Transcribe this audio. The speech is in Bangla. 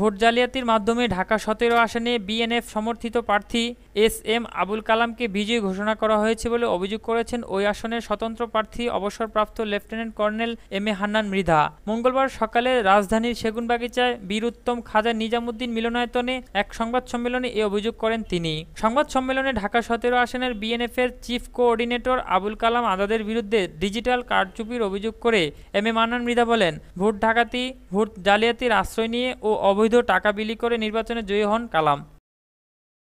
ভোট জালিয়াতির মাধ্যমে ঢাকা সতেরো আসনে বিএনএফ সমর্থিত প্রার্থী এস এম আবুল কালামকে বিজয়ী ঘোষণা করা হয়েছে বলে অভিযোগ করেছেন ওই আসনের স্বতন্ত্র প্রার্থী অবসরপ্রাপ্ত lieutenant colonel M A Hannan Mridha মঙ্গলবার সকালে রাজধানীর সেগুনবাগিচায় বীরুত্তম খাজা নিজামুদ্দিন মিলনায়তনে এক সংবাদ সম্মেলনে এ অভিযোগ করেন তিনি সংবাদ সম্মেলনে ঢাকা সতেরো আসনের বিএনএফ এর চিফ কোঅর্ডিনেটর আবুল কালাম আদাদের বিরুদ্ধে ডিজিটাল কারচুপির অভিযোগ করে এম এ মান্নান মৃধা বলেন ভোট ঢাকাতি ভোট জালিয়াতির আশ্রয় নিয়ে ও অব অবৈধ টাকা বিলি করে নির্বাচনে জয়ী হন কালাম